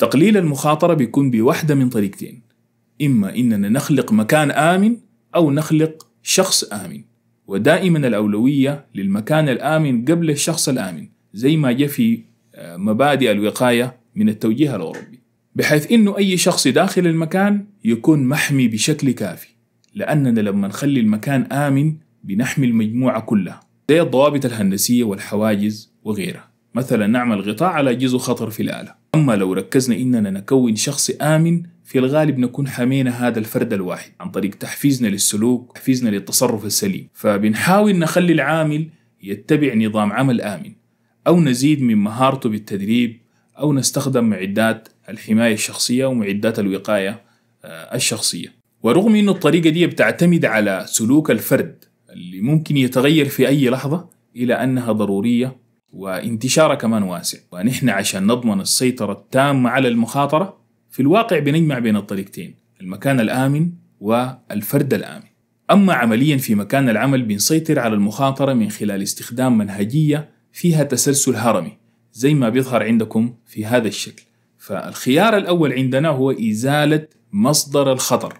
تقليل المخاطرة بيكون بواحدة من طريقتين إما إننا نخلق مكان آمن أو نخلق شخص آمن ودائما الأولوية للمكان الآمن قبل الشخص الآمن زي ما جاء في آه، مبادئ الوقاية من التوجيه الأوروبي بحيث إنه أي شخص داخل المكان يكون محمي بشكل كافي لأننا لما نخلي المكان آمن بنحمي المجموعة كلها زي الضوابط الهندسية والحواجز وغيرها مثلا نعمل غطاء على جزء خطر في الآلة أما لو ركزنا إننا نكون شخص آمن في الغالب نكون حمينا هذا الفرد الواحد عن طريق تحفيزنا للسلوك تحفيزنا للتصرف السليم فبنحاول نخلي العامل يتبع نظام عمل آمن أو نزيد من مهارته بالتدريب أو نستخدم معدات الحماية الشخصية ومعدات الوقاية آه، الشخصية ورغم أن الطريقة دي بتعتمد على سلوك الفرد اللي ممكن يتغير في أي لحظة إلى أنها ضرورية وانتشاره كمان واسع ونحن عشان نضمن السيطرة التامة على المخاطرة في الواقع بنجمع بين الطريقتين المكان الآمن والفرد الآمن أما عمليا في مكان العمل بنسيطر على المخاطرة من خلال استخدام منهجية فيها تسلسل هرمي زي ما بيظهر عندكم في هذا الشكل فالخيار الأول عندنا هو إزالة مصدر الخطر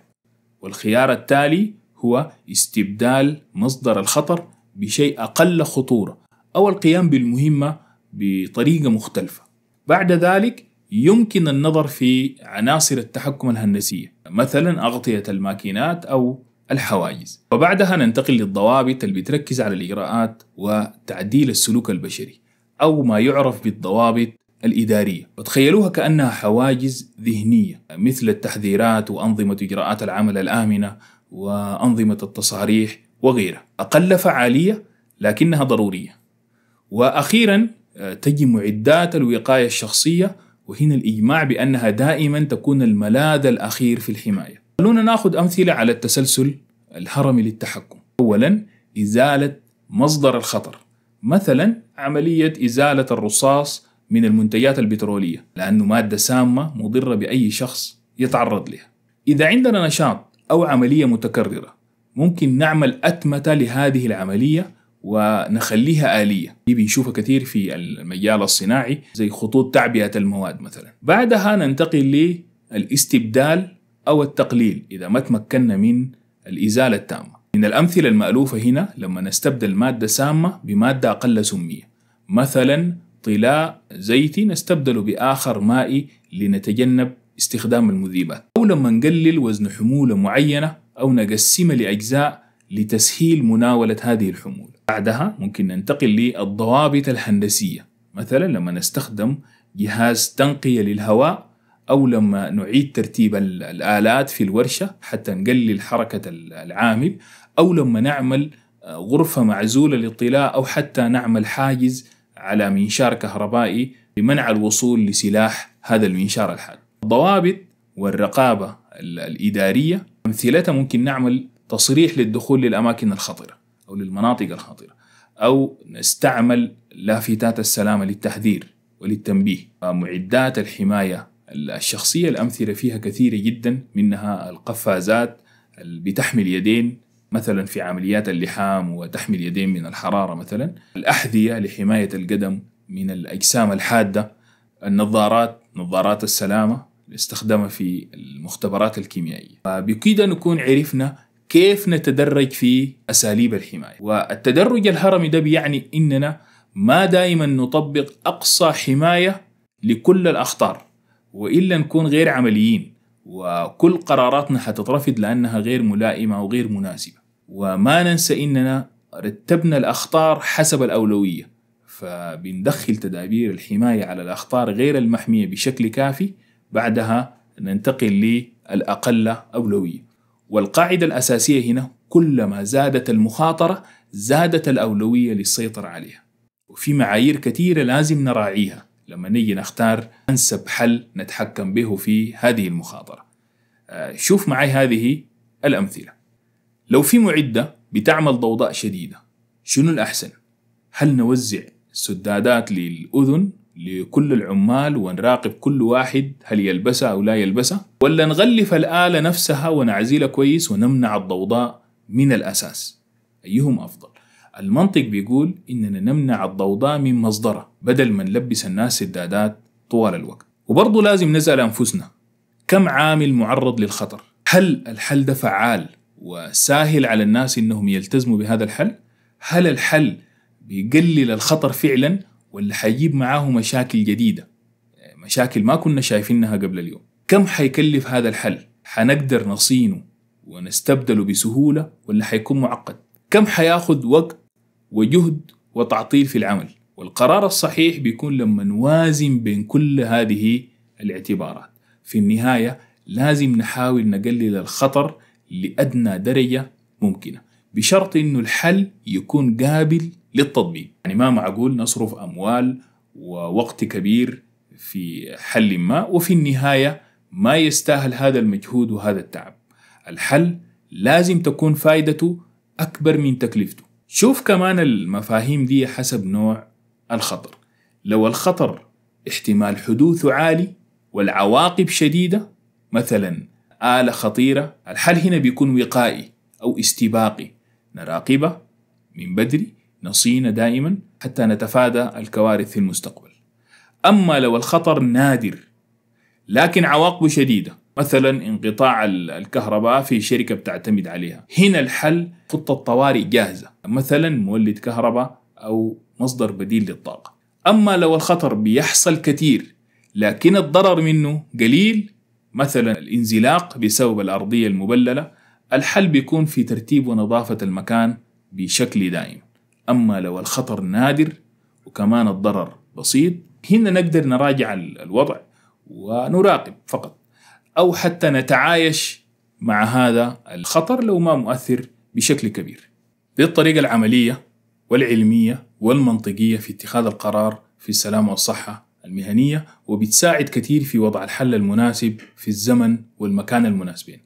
والخيار التالي هو استبدال مصدر الخطر بشيء أقل خطورة أو القيام بالمهمة بطريقة مختلفة بعد ذلك يمكن النظر في عناصر التحكم الهندسية مثلا أغطية الماكينات أو الحواجز وبعدها ننتقل للضوابط اللي بتركز على الإجراءات وتعديل السلوك البشري أو ما يعرف بالضوابط الإدارية وتخيلوها كأنها حواجز ذهنية مثل التحذيرات وأنظمة إجراءات العمل الآمنة وأنظمة التصاريح وغيرها أقل فعالية لكنها ضرورية واخيرا آه، تجي معدات الوقايه الشخصيه وهنا الاجماع بانها دائما تكون الملاذ الاخير في الحمايه. خلونا ناخذ امثله على التسلسل الهرمي للتحكم. اولا ازاله مصدر الخطر. مثلا عمليه ازاله الرصاص من المنتجات البتروليه لانه ماده سامه مضره باي شخص يتعرض لها. اذا عندنا نشاط او عمليه متكرره ممكن نعمل اتمته لهذه العمليه ونخليها آلية دي بنشوفها كثير في المجال الصناعي زي خطوط تعبئة المواد مثلا بعدها ننتقل للاستبدال أو التقليل إذا ما تمكنا من الإزالة التامة من الأمثلة المألوفة هنا لما نستبدل مادة سامة بمادة أقل سمية مثلا طلاء زيتي نستبدله بآخر مائي لنتجنب استخدام المذيبات أو لما نقلل وزن حمولة معينة أو نقسمها لأجزاء لتسهيل مناولة هذه الحمولة بعدها ممكن ننتقل للضوابط الهندسية مثلا لما نستخدم جهاز تنقية للهواء أو لما نعيد ترتيب الآلات في الورشة حتى نقلل حركة العامل أو لما نعمل آه، غرفة معزولة للطلاء أو حتى نعمل حاجز على منشار كهربائي لمنع الوصول لسلاح هذا المنشار الحاد الضوابط والرقابة الإدارية أمثلتها ممكن نعمل تصريح للدخول للأماكن الخطرة أو للمناطق الخطرة أو نستعمل لافتات السلامة للتحذير وللتنبيه معدات الحماية الشخصية الأمثلة فيها كثيرة جدا منها القفازات اللي بتحمي اليدين مثلا في عمليات اللحام وتحمي اليدين من الحرارة مثلا الأحذية لحماية القدم من الأجسام الحادة النظارات نظارات السلامة استخدمها في المختبرات الكيميائية بكده نكون عرفنا كيف نتدرج في أساليب الحماية والتدرج الهرمي ده بيعني إننا ما دائما نطبق أقصى حماية لكل الأخطار وإلا نكون غير عمليين وكل قراراتنا حتترفض لأنها غير ملائمة وغير مناسبة وما ننسى إننا رتبنا الأخطار حسب الأولوية فبندخل تدابير الحماية على الأخطار غير المحمية بشكل كافي بعدها ننتقل للأقل أولوية والقاعدة الأساسية هنا كلما زادت المخاطرة زادت الأولوية للسيطرة عليها وفي معايير كثيرة لازم نراعيها لما نيجي نختار أنسب حل نتحكم به في هذه المخاطرة آه، شوف معي هذه الأمثلة لو في معدة بتعمل ضوضاء شديدة شنو الأحسن؟ هل نوزع سدادات للأذن لكل العمال ونراقب كل واحد هل يلبسها أو لا يلبسها ولا نغلف الآلة نفسها ونعزلها كويس ونمنع الضوضاء من الأساس أيهم أفضل المنطق بيقول إننا نمنع الضوضاء من مصدرها بدل ما نلبس الناس سدادات طوال الوقت وبرضه لازم نسأل أنفسنا كم عامل معرض للخطر هل الحل ده فعال وساهل على الناس إنهم يلتزموا بهذا الحل هل الحل بيقلل الخطر فعلا واللي حيجيب معاه مشاكل جديدة مشاكل ما كنا شايفينها قبل اليوم كم حيكلف هذا الحل؟ حنقدر نصينه ونستبدله بسهولة ولا حيكون معقد؟ كم حياخد وقت وجهد وتعطيل في العمل؟ والقرار الصحيح بيكون لما نوازن بين كل هذه الاعتبارات في النهاية لازم نحاول نقلل الخطر لأدنى درجة ممكنة بشرط أنه الحل يكون قابل للتطبيق يعني ما معقول نصرف أموال ووقت كبير في حل ما وفي النهاية ما يستاهل هذا المجهود وهذا التعب الحل لازم تكون فائدته أكبر من تكلفته شوف كمان المفاهيم دي حسب نوع الخطر لو الخطر احتمال حدوثه عالي والعواقب شديدة مثلا آلة خطيرة الحل هنا بيكون وقائي أو استباقي نراقبها من بدري نصينا دائما حتى نتفادى الكوارث في المستقبل أما لو الخطر نادر لكن عواقبه شديدة مثلا انقطاع الكهرباء في شركة بتعتمد عليها هنا الحل خطة طوارئ جاهزة مثلا مولد كهرباء أو مصدر بديل للطاقة أما لو الخطر بيحصل كثير لكن الضرر منه قليل مثلا الانزلاق بسبب الأرضية المبللة الحل بيكون في ترتيب ونظافة المكان بشكل دائم أما لو الخطر نادر وكمان الضرر بسيط هنا نقدر نراجع الوضع ونراقب فقط أو حتى نتعايش مع هذا الخطر لو ما مؤثر بشكل كبير دي الطريقة العملية والعلمية والمنطقية في اتخاذ القرار في السلامة والصحة المهنية وبتساعد كثير في وضع الحل المناسب في الزمن والمكان المناسبين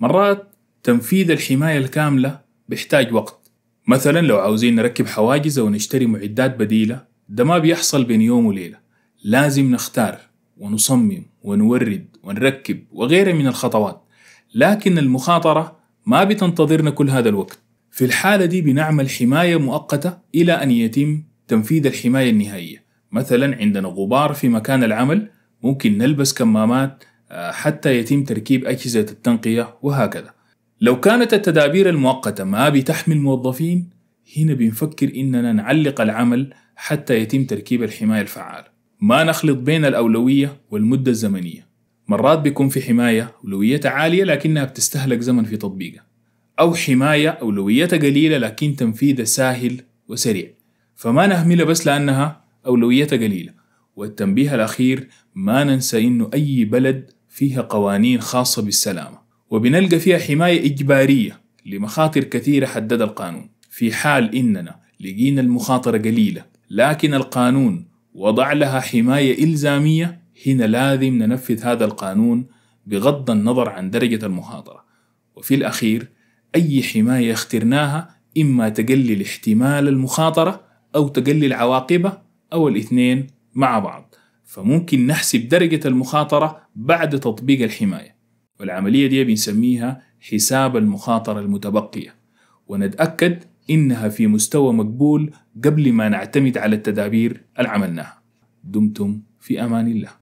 مرات تنفيذ الحماية الكاملة بيحتاج وقت مثلا لو عاوزين نركب حواجز أو نشتري معدات بديلة ده ما بيحصل بين يوم وليلة لازم نختار ونصمم ونورد ونركب وغيره من الخطوات لكن المخاطرة ما بتنتظرنا كل هذا الوقت في الحالة دي بنعمل حماية مؤقتة إلى أن يتم تنفيذ الحماية النهائية مثلا عندنا غبار في مكان العمل ممكن نلبس كمامات آه، حتى يتم تركيب أجهزة التنقية وهكذا لو كانت التدابير المؤقتة ما بتحمي الموظفين هنا بنفكر إننا نعلق العمل حتى يتم تركيب الحماية الفعالة ما نخلط بين الأولوية والمدة الزمنية مرات بيكون في حماية أولويتها عالية لكنها بتستهلك زمن في تطبيقها أو حماية أولويتها قليلة لكن تنفيذها سهل وسريع فما نهملها بس لأنها أولويتها قليلة والتنبيه الأخير ما ننسى إنه أي بلد فيها قوانين خاصة بالسلامة وبنلقى فيها حماية إجبارية لمخاطر كثيرة حددها القانون في حال إننا لقينا المخاطرة قليلة لكن القانون وضع لها حماية إلزامية هنا لازم ننفذ هذا القانون بغض النظر عن درجة المخاطرة وفي الأخير أي حماية اخترناها إما تقلل احتمال المخاطرة أو تقلل عواقبها أو الاثنين مع بعض فممكن نحسب درجة المخاطرة بعد تطبيق الحماية والعملية دي بنسميها حساب المخاطرة المتبقية ونتأكد إنها في مستوى مقبول قبل ما نعتمد على التدابير اللي عملناها دمتم في أمان الله